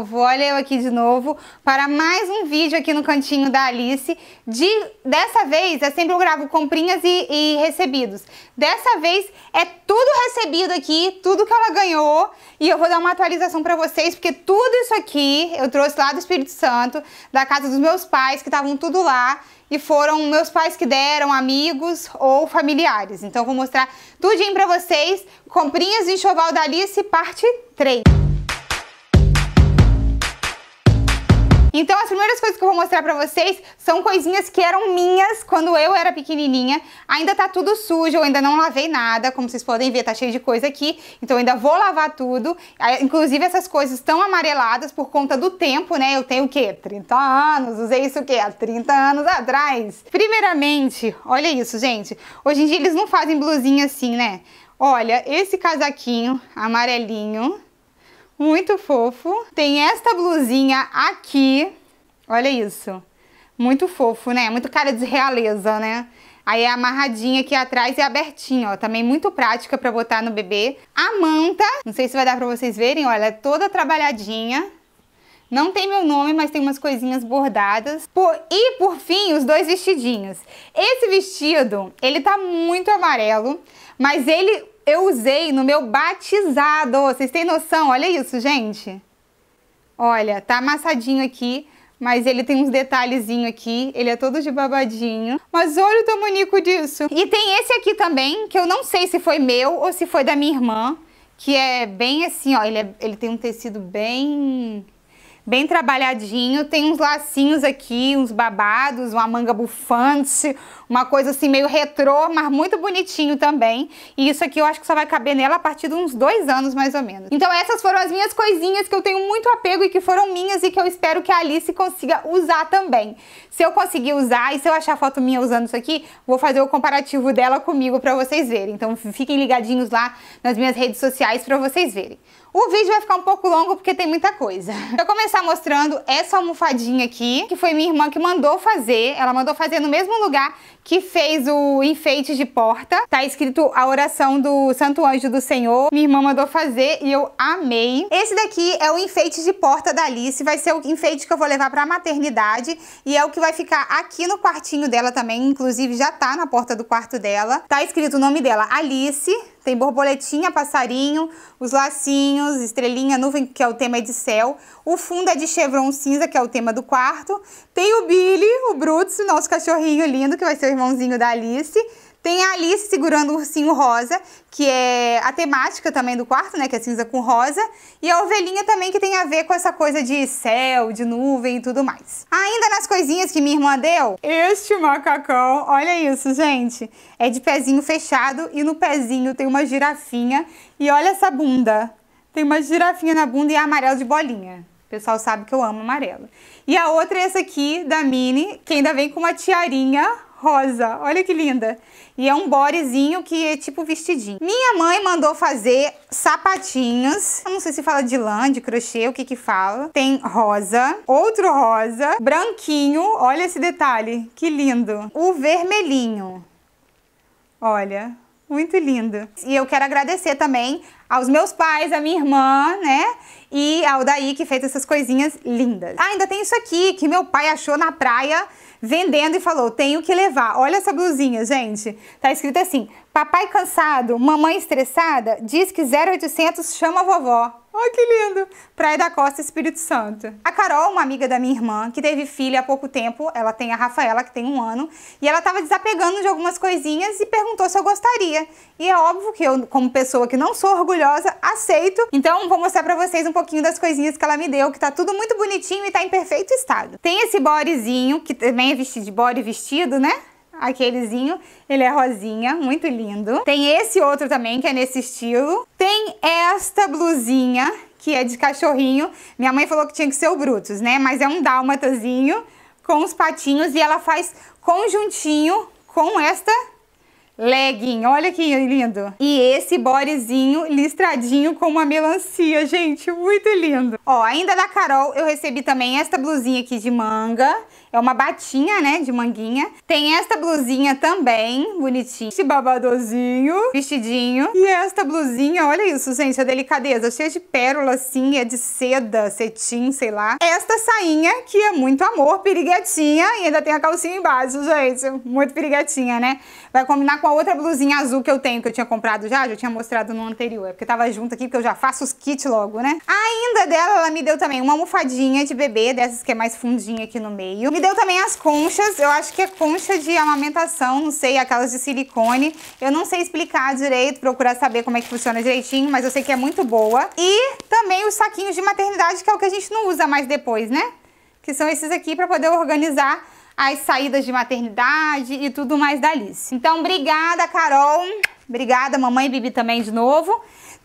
novo, olha eu aqui de novo, para mais um vídeo aqui no cantinho da Alice. De, dessa vez, é sempre eu gravo comprinhas e, e recebidos. Dessa vez é tudo recebido aqui, tudo que ela ganhou. E eu vou dar uma atualização para vocês, porque tudo isso aqui eu trouxe lá do Espírito Santo, da casa dos meus pais, que estavam tudo lá e foram meus pais que deram, amigos ou familiares. Então vou mostrar tudinho para vocês, comprinhas de enxoval da Alice, parte 3. Então as primeiras coisas que eu vou mostrar pra vocês são coisinhas que eram minhas quando eu era pequenininha. Ainda tá tudo sujo, eu ainda não lavei nada, como vocês podem ver, tá cheio de coisa aqui. Então eu ainda vou lavar tudo. Inclusive essas coisas estão amareladas por conta do tempo, né? Eu tenho o quê? 30 anos, usei isso o quê? Há 30 anos atrás. Primeiramente, olha isso, gente. Hoje em dia eles não fazem blusinha assim, né? Olha, esse casaquinho amarelinho, muito fofo. Tem esta blusinha aqui. Olha isso. Muito fofo, né? Muito cara de realeza, né? Aí é amarradinha aqui atrás e abertinha, ó. Também muito prática pra botar no bebê. A manta, não sei se vai dar pra vocês verem, olha, é toda trabalhadinha. Não tem meu nome, mas tem umas coisinhas bordadas. Por... E por fim, os dois vestidinhos. Esse vestido, ele tá muito amarelo, mas ele eu usei no meu batizado. Vocês têm noção? Olha isso, gente. Olha, tá amassadinho aqui, mas ele tem uns detalhezinhos aqui. Ele é todo de babadinho. Mas olha o tamanico disso. E tem esse aqui também, que eu não sei se foi meu ou se foi da minha irmã. Que é bem assim, ó. Ele, é, ele tem um tecido bem bem trabalhadinho. Tem uns lacinhos aqui, uns babados, uma manga bufante, uma coisa assim meio retrô, mas muito bonitinho também. E isso aqui eu acho que só vai caber nela a partir de uns dois anos, mais ou menos. Então essas foram as minhas coisinhas que eu tenho muito apego e que foram minhas e que eu espero que a Alice consiga usar também. Se eu conseguir usar e se eu achar foto minha usando isso aqui, vou fazer o comparativo dela comigo para vocês verem. Então fiquem ligadinhos lá nas minhas redes sociais para vocês verem. O vídeo vai ficar um pouco longo porque tem muita coisa. Vou começar mostrando essa almofadinha aqui, que foi minha irmã que mandou fazer. Ela mandou fazer no mesmo lugar que fez o enfeite de porta. Tá escrito a oração do Santo Anjo do Senhor. Minha irmã mandou fazer e eu amei. Esse daqui é o enfeite de porta da Alice. Vai ser o enfeite que eu vou levar pra maternidade. E é o que vai ficar aqui no quartinho dela também. Inclusive já tá na porta do quarto dela. Tá escrito o nome dela, Alice tem borboletinha, passarinho, os lacinhos, estrelinha, nuvem, que é o tema de céu. O fundo é de chevron cinza, que é o tema do quarto. Tem o Billy, o Brutus, nosso cachorrinho lindo, que vai ser o irmãozinho da Alice. Tem a Alice segurando o ursinho rosa, que é a temática também do quarto, né? Que é cinza com rosa. E a ovelhinha também, que tem a ver com essa coisa de céu, de nuvem e tudo mais. Ainda nas coisinhas que minha irmã deu, este macacão, olha isso, gente. É de pezinho fechado e no pezinho tem uma girafinha. E olha essa bunda. Tem uma girafinha na bunda e é amarelo de bolinha. O pessoal sabe que eu amo amarelo. E a outra é essa aqui, da Mini, que ainda vem com uma tiarinha rosa. Olha que linda. E é um bodezinho que é tipo vestidinho. Minha mãe mandou fazer sapatinhos. Eu não sei se fala de lã, de crochê, o que que fala. Tem rosa, outro rosa, branquinho. Olha esse detalhe, que lindo. O vermelhinho. Olha, muito lindo. E eu quero agradecer também aos meus pais, à minha irmã, né? E ao Daí, que fez essas coisinhas lindas. Ah, ainda tem isso aqui, que meu pai achou na praia vendendo e falou: tenho que levar. Olha essa blusinha, gente. Tá escrito assim: papai cansado, mamãe estressada, diz que 0800 chama a vovó. Ai, que lindo! Praia da Costa, Espírito Santo. A Carol, uma amiga da minha irmã, que teve filha há pouco tempo, ela tem a Rafaela, que tem um ano, e ela estava desapegando de algumas coisinhas e perguntou se eu gostaria. E é óbvio que eu, como pessoa que não sou orgulhosa, aceito. Então, vou mostrar pra vocês um pouquinho das coisinhas que ela me deu, que tá tudo muito bonitinho e tá em perfeito estado. Tem esse bodezinho, que também é vestido de bode vestido, né? aquelezinho, ele é rosinha, muito lindo. Tem esse outro também, que é nesse estilo. Tem esta blusinha, que é de cachorrinho. Minha mãe falou que tinha que ser o Brutus, né? Mas é um dálmatazinho com os patinhos e ela faz conjuntinho com esta legging. Olha que lindo. E esse bodezinho listradinho com uma melancia, gente. Muito lindo. Ó, ainda da Carol eu recebi também esta blusinha aqui de manga é uma batinha, né, de manguinha. Tem esta blusinha também, bonitinha. Este babadozinho, vestidinho. E esta blusinha, olha isso, gente, a delicadeza. Cheia de pérola, assim, é de seda, cetim, sei lá. Esta sainha, que é muito amor, piriguetinha. E ainda tem a calcinha embaixo, gente. Muito piriguetinha, né? Vai combinar com a outra blusinha azul que eu tenho, que eu tinha comprado já. Já tinha mostrado no anterior. É porque tava junto aqui, porque eu já faço os kits logo, né? Ainda dela, ela me deu também uma almofadinha de bebê, dessas que é mais fundinha aqui no meio. Me deu também as conchas, eu acho que é concha de amamentação, não sei, aquelas de silicone. Eu não sei explicar direito, procurar saber como é que funciona direitinho, mas eu sei que é muito boa. E também os saquinhos de maternidade, que é o que a gente não usa mais depois, né? Que são esses aqui para poder organizar as saídas de maternidade e tudo mais da Alice. Então, obrigada, Carol. Obrigada, mamãe e Bibi também de novo.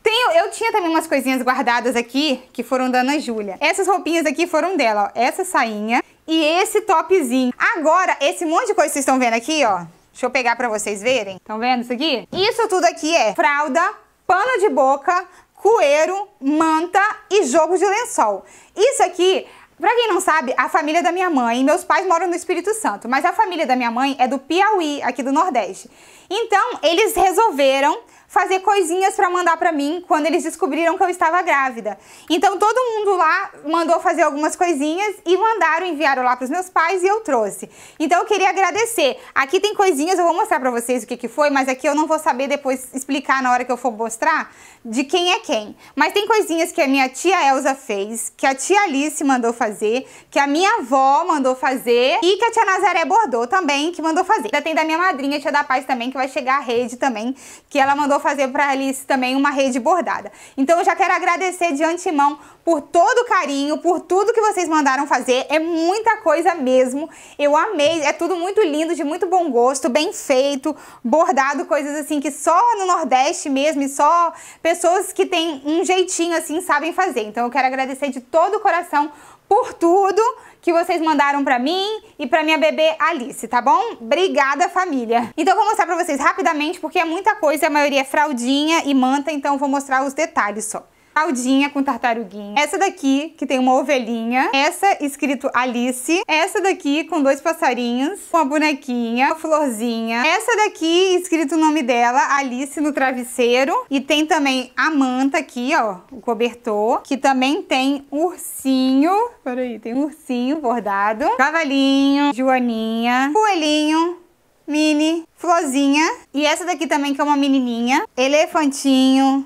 Tenho, eu tinha também umas coisinhas guardadas aqui que foram da Ana Júlia. Essas roupinhas aqui foram dela, ó. Essa sainha e esse topzinho. Agora, esse monte de coisa que vocês estão vendo aqui, ó. Deixa eu pegar pra vocês verem. Estão vendo isso aqui? Isso tudo aqui é fralda, pano de boca, coeiro, manta e jogo de lençol. Isso aqui Pra quem não sabe, a família da minha mãe, meus pais moram no Espírito Santo, mas a família da minha mãe é do Piauí, aqui do Nordeste. Então, eles resolveram fazer coisinhas para mandar para mim quando eles descobriram que eu estava grávida. Então todo mundo lá mandou fazer algumas coisinhas e mandaram, enviaram lá para os meus pais e eu trouxe. Então eu queria agradecer. Aqui tem coisinhas, eu vou mostrar para vocês o que, que foi, mas aqui eu não vou saber depois explicar na hora que eu for mostrar de quem é quem. Mas tem coisinhas que a minha tia Elza fez, que a tia Alice mandou fazer, que a minha avó mandou fazer e que a tia Nazaré bordou também, que mandou fazer. Ainda tem da minha madrinha, tia da Paz também, que vai chegar a rede também, que ela mandou fazer para Alice também uma rede bordada. Então eu já quero agradecer de antemão por todo o carinho, por tudo que vocês mandaram fazer. É muita coisa mesmo. Eu amei, é tudo muito lindo, de muito bom gosto, bem feito, bordado, coisas assim que só no Nordeste mesmo e só pessoas que têm um jeitinho assim sabem fazer. Então eu quero agradecer de todo o coração por tudo que vocês mandaram pra mim e pra minha bebê Alice, tá bom? Obrigada, família! Então eu vou mostrar pra vocês rapidamente, porque é muita coisa, a maioria é fraldinha e manta, então eu vou mostrar os detalhes só. Caldinha com tartaruguinha. Essa daqui, que tem uma ovelhinha. Essa escrito Alice. Essa daqui com dois passarinhos. Uma bonequinha, uma florzinha. Essa daqui, escrito o nome dela, Alice no travesseiro. E tem também a manta aqui, ó. O cobertor. Que também tem ursinho. Peraí, tem um ursinho bordado. Cavalinho, Joaninha. Coelhinho, mini, florzinha. E essa daqui também, que é uma menininha. Elefantinho,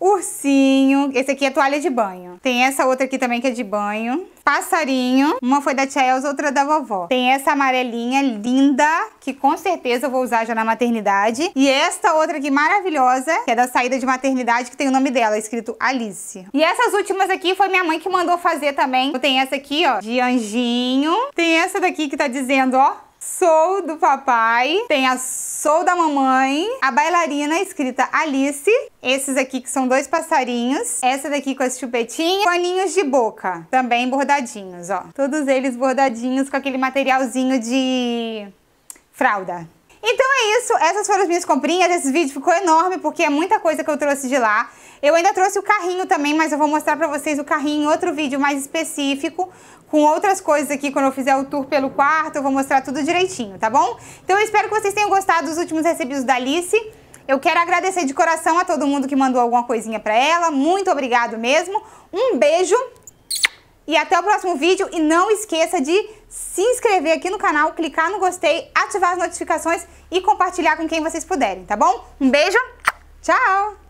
ursinho, esse aqui é toalha de banho. Tem essa outra aqui também que é de banho. Passarinho, uma foi da tia Elza, outra da vovó. Tem essa amarelinha linda, que com certeza eu vou usar já na maternidade. E esta outra aqui maravilhosa, que é da saída de maternidade, que tem o nome dela, escrito Alice. E essas últimas aqui foi minha mãe que mandou fazer também. Tem essa aqui, ó, de anjinho. Tem essa daqui que tá dizendo, ó, Sou do papai, tem a Sou da mamãe, a bailarina escrita Alice, esses aqui que são dois passarinhos, essa daqui com as chupetinhas, paninhos de boca, também bordadinhos, ó. Todos eles bordadinhos com aquele materialzinho de fralda. Então é isso, essas foram as minhas comprinhas, esse vídeo ficou enorme porque é muita coisa que eu trouxe de lá. Eu ainda trouxe o carrinho também, mas eu vou mostrar pra vocês o carrinho em outro vídeo mais específico, com outras coisas aqui quando eu fizer o tour pelo quarto, eu vou mostrar tudo direitinho, tá bom? Então eu espero que vocês tenham gostado dos últimos recebidos da Alice. Eu quero agradecer de coração a todo mundo que mandou alguma coisinha pra ela, muito obrigado mesmo. Um beijo e até o próximo vídeo e não esqueça de se inscrever aqui no canal, clicar no gostei, ativar as notificações e compartilhar com quem vocês puderem, tá bom? Um beijo, tchau!